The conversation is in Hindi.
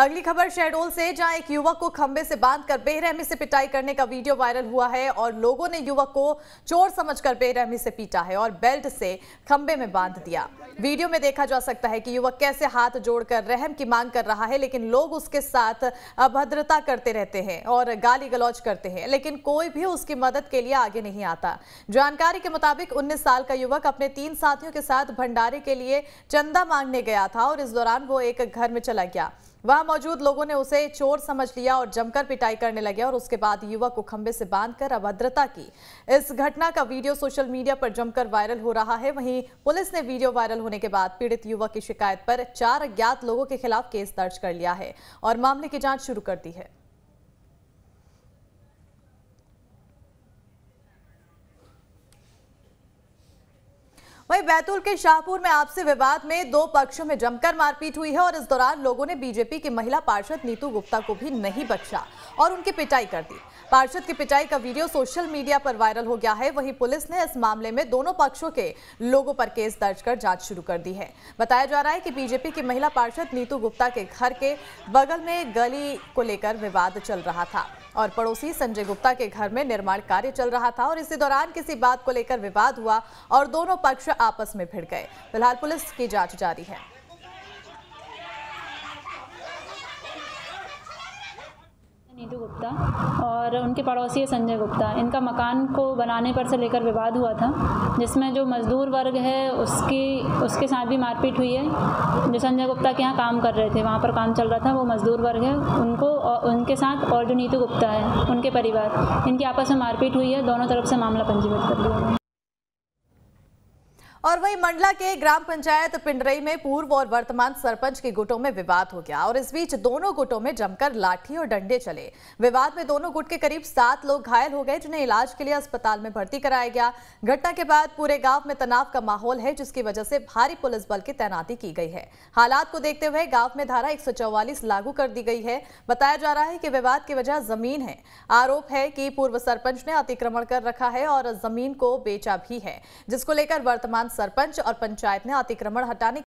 अगली खबर शहडोल से जहां एक युवक को खंबे से बांधकर बेरहमी से पिटाई करने का वीडियो वायरल हुआ है और लोगों ने युवक को चोर समझकर बेरहमी से पीटा है और बेल्ट से खंबे में बांध दिया वीडियो में देखा जा सकता है कि युवक कैसे हाथ जोड़कर रहम की मांग कर रहा है लेकिन लोग उसके साथ अभद्रता करते रहते हैं और गाली गलौज करते हैं लेकिन कोई भी उसकी मदद के लिए आगे नहीं आता जानकारी के मुताबिक उन्नीस साल का युवक अपने तीन साथियों के साथ भंडारे के लिए चंदा मांगने गया था और इस दौरान वो एक घर में चला गया वहां मौजूद लोगों ने उसे चोर समझ लिया और जमकर पिटाई करने लगे और उसके बाद युवक को खंबे से बांधकर अभद्रता की इस घटना का वीडियो सोशल मीडिया पर जमकर वायरल हो रहा है वहीं पुलिस ने वीडियो वायरल होने के बाद पीड़ित युवक की शिकायत पर चार अज्ञात लोगों के खिलाफ केस दर्ज कर लिया है और मामले की जांच शुरू कर दी है वहीं बैतूल के शाहपुर में आपसी विवाद में दो पक्षों में जमकर मारपीट हुई है और इस दौरान लोगों ने बीजेपी की महिला पार्षद नीतू गुप्ता को भी नहीं बख्शा और उनकी पिटाई कर दी पार्षद की पिटाई का वीडियो सोशल मीडिया पर वायरल हो गया है वहीं पुलिस ने इस मामले में दोनों पक्षों के लोगों पर केस दर्ज कर जांच शुरू कर दी है बताया जा रहा है कि बीजेपी की महिला पार्षद नीतू गुप्ता के घर के बगल में गली को लेकर विवाद चल रहा था और पड़ोसी संजय गुप्ता के घर में निर्माण कार्य चल रहा था और इसी दौरान किसी बात को लेकर विवाद हुआ और दोनों पक्ष आपस में भिड़ गए फिलहाल पुलिस की जांच जारी है नीतू गुप्ता और उनके पड़ोसी है संजय गुप्ता इनका मकान को बनाने पर से लेकर विवाद हुआ था जिसमें जो मजदूर वर्ग है उसकी उसके साथ भी मारपीट हुई है जो संजय गुप्ता के यहाँ काम कर रहे थे वहाँ पर काम चल रहा था वो मजदूर वर्ग है उनको और उनके साथ और जो नीतू गुप्ता है उनके परिवार इनकी आपस में मारपीट हुई है दोनों तरफ से मामला पंजीबद्ध कर लिया और वही मंडला के ग्राम पंचायत पिंडरई में पूर्व और वर्तमान सरपंच के गुटों में विवाद हो गया और इस बीच दोनों गुटों में जमकर लाठी और डंडे चले विवाद में दोनों गुट के करीब सात लोग घायल हो गए जिन्हें इलाज के लिए अस्पताल में भर्ती कराया गया घटना के बाद पूरे गांव में तनाव का माहौल है जिसकी वजह से भारी पुलिस बल की तैनाती की गई है हालात को देखते हुए गाँव में धारा एक लागू कर दी गई है बताया जा रहा है की विवाद की वजह जमीन है आरोप है की पूर्व सरपंच ने अतिक्रमण कर रखा है और जमीन को बेचा भी है जिसको लेकर वर्तमान सरपंच और पंचायत ने अतिक्रमण हटाने